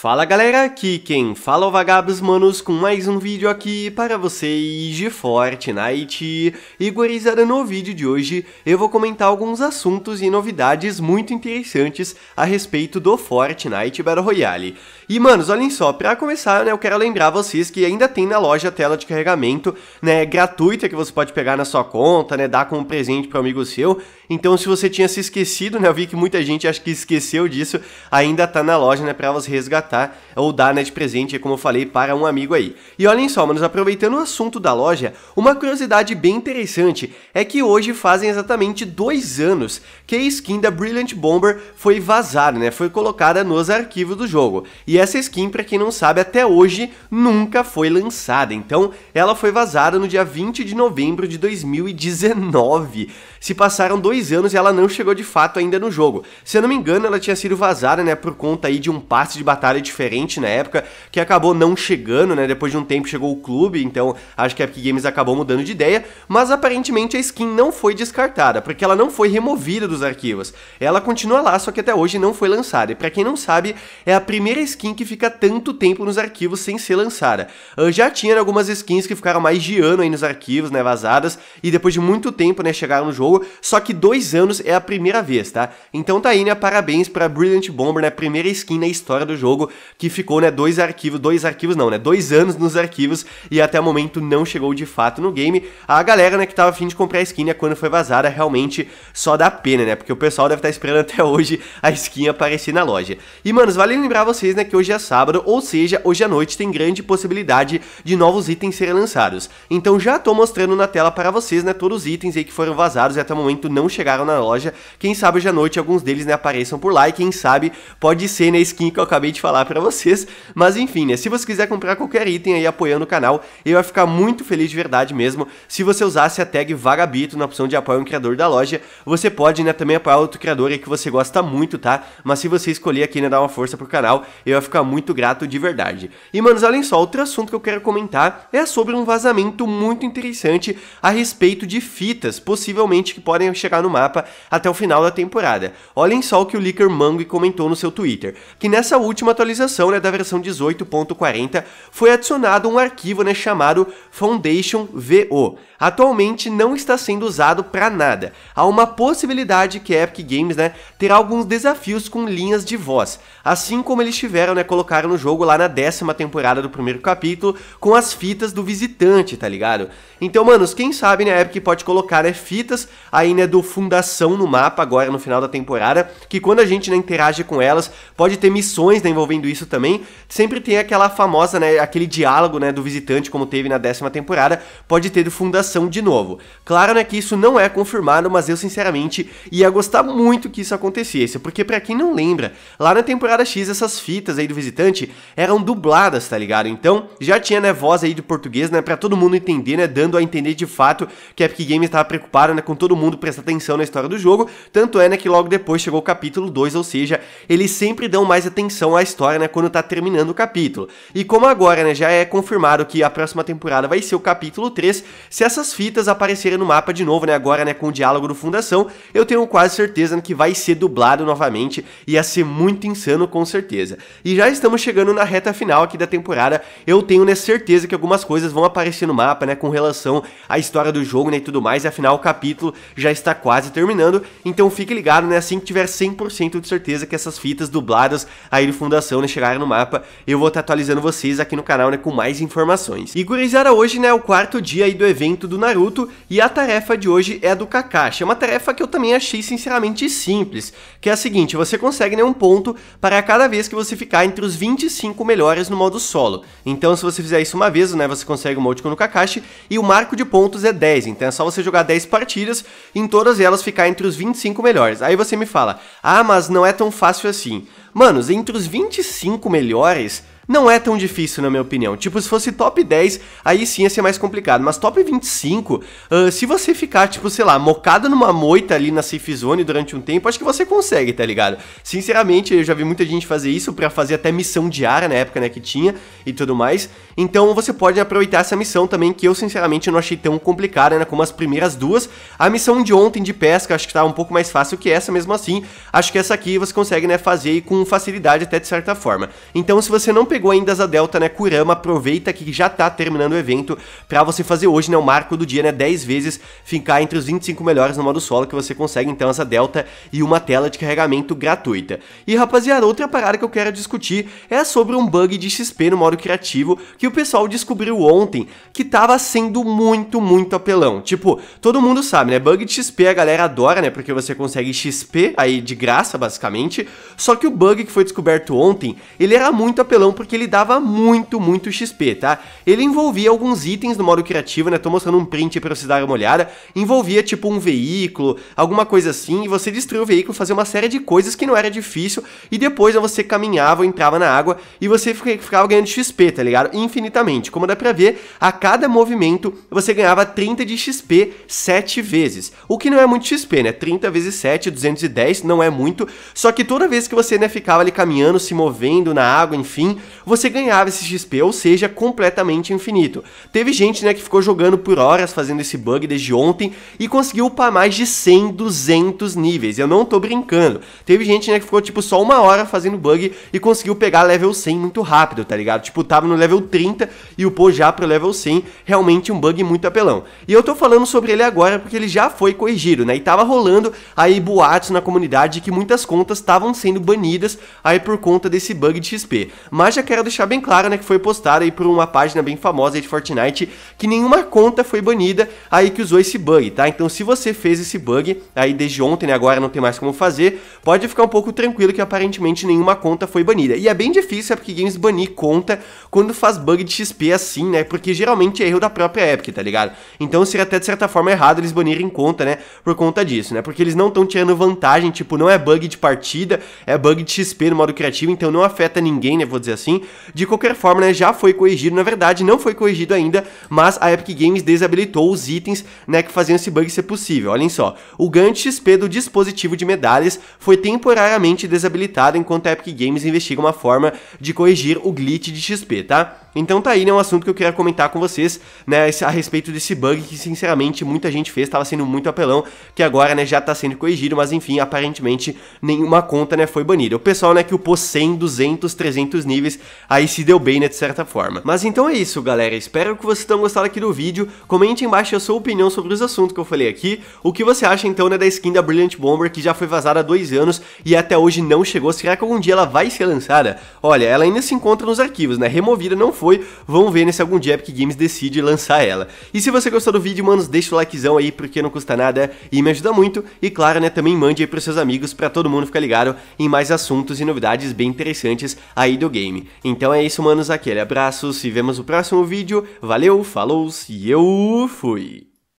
Fala galera, aqui quem fala é o Vagabos Manos com mais um vídeo aqui para vocês de Fortnite. E gurizada, no vídeo de hoje eu vou comentar alguns assuntos e novidades muito interessantes a respeito do Fortnite Battle Royale. E manos, olhem só, para começar né, eu quero lembrar vocês que ainda tem na loja a tela de carregamento né, gratuita que você pode pegar na sua conta, né, dar como presente para um amigo seu. Então se você tinha se esquecido, né, eu vi que muita gente acho que esqueceu disso, ainda tá na loja né, para você resgatar tá? Ou dar, né, de presente, como eu falei, para um amigo aí. E olhem só, manos, aproveitando o assunto da loja, uma curiosidade bem interessante é que hoje fazem exatamente dois anos que a skin da Brilliant Bomber foi vazada, né? Foi colocada nos arquivos do jogo. E essa skin, para quem não sabe, até hoje nunca foi lançada. Então, ela foi vazada no dia 20 de novembro de 2019. Se passaram dois anos e ela não chegou de fato ainda no jogo. Se eu não me engano, ela tinha sido vazada, né, por conta aí de um passe de batalha diferente na época, que acabou não chegando, né? Depois de um tempo chegou o clube, então acho que a Epic Games acabou mudando de ideia, mas aparentemente a skin não foi descartada, porque ela não foi removida dos arquivos. Ela continua lá, só que até hoje não foi lançada. E para quem não sabe, é a primeira skin que fica tanto tempo nos arquivos sem ser lançada. Eu ah, já tinha algumas skins que ficaram mais de ano aí nos arquivos, né, vazadas, e depois de muito tempo, né, chegaram no jogo, só que dois anos é a primeira vez, tá? Então tá aí, né, parabéns pra Brilliant Bomber, né, primeira skin na história do jogo que ficou, né, dois arquivos, dois arquivos não, né, dois anos nos arquivos e até o momento não chegou de fato no game. A galera, né, que tava afim de comprar a skin né, quando foi vazada, realmente só dá pena, né, porque o pessoal deve estar tá esperando até hoje a skin aparecer na loja. E, manos, vale lembrar vocês, né, que hoje é sábado, ou seja, hoje à noite tem grande possibilidade de novos itens serem lançados. Então já tô mostrando na tela para vocês, né, todos os itens aí que foram vazados e até o momento não chegaram na loja. Quem sabe hoje à noite alguns deles, né, apareçam por lá e quem sabe pode ser, né, a skin que eu acabei de falar falar para vocês. Mas enfim, né? Se você quiser comprar qualquer item aí apoiando o canal, eu ia ficar muito feliz de verdade mesmo se você usasse a tag Vagabito na opção de apoio um criador da loja. Você pode, né, também apoiar outro criador aí que você gosta muito, tá? Mas se você escolher aqui, né, dar uma força pro canal, eu ia ficar muito grato de verdade. E, manos, além só, outro assunto que eu quero comentar é sobre um vazamento muito interessante a respeito de fitas, possivelmente que podem chegar no mapa até o final da temporada. Olhem só o que o Licker Mango comentou no seu Twitter, que nessa última atualização atualização né, da versão 18.40 foi adicionado um arquivo né, chamado Foundation VO. Atualmente não está sendo usado para nada. Há uma possibilidade que a Epic Games né, terá alguns desafios com linhas de voz, assim como eles tiveram, né, colocaram no jogo lá na décima temporada do primeiro capítulo com as fitas do visitante, tá ligado? Então, manos, quem sabe né, a Epic pode colocar né, fitas aí né, do Fundação no mapa agora no final da temporada, que quando a gente né, interage com elas, pode ter missões né, envolvendo desenvolvendo isso também, sempre tem aquela famosa, né, aquele diálogo, né, do visitante como teve na décima temporada, pode ter fundação de novo. Claro, né, que isso não é confirmado, mas eu sinceramente ia gostar muito que isso acontecesse, porque para quem não lembra, lá na temporada X essas fitas aí do visitante eram dubladas, tá ligado? Então, já tinha, né, voz aí de português, né, para todo mundo entender, né, dando a entender de fato que a Epic Games estava preocupada, né, com todo mundo prestar atenção na história do jogo, tanto é, né, que logo depois chegou o capítulo 2, ou seja, eles sempre dão mais atenção à história história, né, quando tá terminando o capítulo. E como agora, né, já é confirmado que a próxima temporada vai ser o capítulo 3, se essas fitas aparecerem no mapa de novo, né, agora, né, com o diálogo do Fundação, eu tenho quase certeza né, que vai ser dublado novamente, ia ser muito insano com certeza. E já estamos chegando na reta final aqui da temporada, eu tenho, né, certeza que algumas coisas vão aparecer no mapa, né, com relação à história do jogo, né, e tudo mais, e afinal o capítulo já está quase terminando, então fique ligado, né, assim que tiver 100% de certeza que essas fitas dubladas aí do Fundação informação, né, chegarem no mapa, eu vou estar tá atualizando vocês aqui no canal, né, com mais informações. E gurizada, hoje, né, é o quarto dia aí do evento do Naruto e a tarefa de hoje é do Kakashi. É uma tarefa que eu também achei sinceramente simples, que é a seguinte, você consegue, né, um ponto para cada vez que você ficar entre os 25 melhores no modo solo. Então, se você fizer isso uma vez, né, você consegue um Emoticon no Kakashi e o marco de pontos é 10, então é só você jogar 10 partidas e em todas elas ficar entre os 25 melhores. Aí você me fala, ah, mas não é tão fácil assim. Manos, entre os 25 melhores, não é tão difícil, na minha opinião. Tipo, se fosse top 10, aí sim ia ser mais complicado. Mas top 25, uh, ah, se você ficar, tipo, sei lá, mocado numa moita ali na safe zone durante um tempo, acho que você consegue, tá ligado? Sinceramente, eu já vi muita gente fazer isso para fazer até missão diária na época, né, que tinha e tudo mais. Então você pode aproveitar essa missão também, que eu sinceramente não achei tão complicada, né, como as primeiras duas. A missão de ontem de pesca, acho que tá um pouco mais fácil que essa mesmo assim. Acho que essa aqui você consegue, né, fazer com facilidade até de certa forma. Então se você não pegar pegou ainda a Delta, né, Kurama, aproveita que já tá terminando o evento para você fazer hoje, né, o marco do dia, né, 10 vezes ficar entre os 25 melhores no modo solo que você consegue, então, a Delta e uma tela de carregamento gratuita. E, rapaziada, outra parada que eu quero discutir é sobre um bug de XP no modo criativo que o pessoal descobriu ontem que tava sendo muito, muito apelão. Tipo, todo mundo sabe, né, bug de XP a galera adora, né, porque você consegue XP aí de graça, basicamente, só que o bug que foi descoberto ontem, ele era muito apelão porque porque ele dava muito, muito XP, tá? Ele envolvia alguns itens no modo criativo, né? Tô mostrando um print pra vocês darem uma olhada. Envolvia, tipo, um veículo, alguma coisa assim, e você destruía o veículo, fazia uma série de coisas que não era difícil, e depois né, você caminhava ou entrava na água, e você ficava ganhando XP, tá ligado? Infinitamente. Como dá pra ver, a cada movimento você ganhava 30 de XP 7 vezes. O que não é muito XP, né? 30 vezes 7, 210, não é muito. Só que toda vez que você né, ficava ali caminhando, se movendo na água, enfim, você ganhava esse XP, ou seja, completamente infinito. Teve gente né, que ficou jogando por horas fazendo esse bug desde ontem e conseguiu upar mais de 100, 200 níveis. Eu não tô brincando. Teve gente né, que ficou tipo só uma hora fazendo bug e conseguiu pegar level 100 muito rápido, tá ligado? Tipo, tava no level 30 e upou já pro level 100. Realmente um bug muito apelão. E eu tô falando sobre ele agora porque ele já foi corrigido, né? E tava rolando aí boatos na comunidade que muitas contas estavam sendo banidas aí por conta desse bug de XP. Mas eu quero deixar bem claro, né, que foi postado aí por uma página bem famosa aí de Fortnite que nenhuma conta foi banida aí que usou esse bug, tá? Então se você fez esse bug aí desde ontem, né, agora não tem mais como fazer, pode ficar um pouco tranquilo que aparentemente nenhuma conta foi banida. E é bem difícil é porque Games banir conta quando faz bug de XP assim, né? Porque geralmente é erro da própria Epic, tá ligado? Então seria até de certa forma errado eles banirem conta, né, por conta disso, né? Porque eles não estão tirando vantagem, tipo, não é bug de partida, é bug de XP no modo criativo, então não afeta ninguém, né, vou dizer assim assim. De qualquer forma, né, já foi corrigido, na verdade não foi corrigido ainda, mas a Epic Games desabilitou os itens, né, que faziam esse bug ser possível. Olhem só, o ganho de XP do dispositivo de medalhas foi temporariamente desabilitado enquanto a Epic Games investiga uma forma de corrigir o glitch de XP, tá? Então tá aí, né, um assunto que eu queria comentar com vocês, né, a respeito desse bug que sinceramente muita gente fez, estava sendo muito apelão, que agora, né, já está sendo corrigido, mas enfim, aparentemente nenhuma conta, né, foi banida. O pessoal, né, que upou 100, 200, 300 níveis, aí se deu bem, né, de certa forma. Mas então é isso, galera, espero que vocês tenham gostado aqui do vídeo, comente embaixo a sua opinião sobre os assuntos que eu falei aqui, o que você acha então, né, da skin da Brilliant Bomber, que já foi vazada há dois anos e até hoje não chegou, será que algum dia ela vai ser lançada? Olha, ela ainda se encontra nos arquivos, né, removida não foi. Vamos ver se algum dia Epic Games decide lançar ela. E se você gostou do vídeo, manos, deixa o likezão aí, porque não custa nada e me ajuda muito. E claro, né, também mande aí pros seus amigos para todo mundo ficar ligado em mais assuntos e novidades bem interessantes aí do game. Então é isso, manos, aquele abraço, se vemos no próximo vídeo. Valeu, falou e eu fui!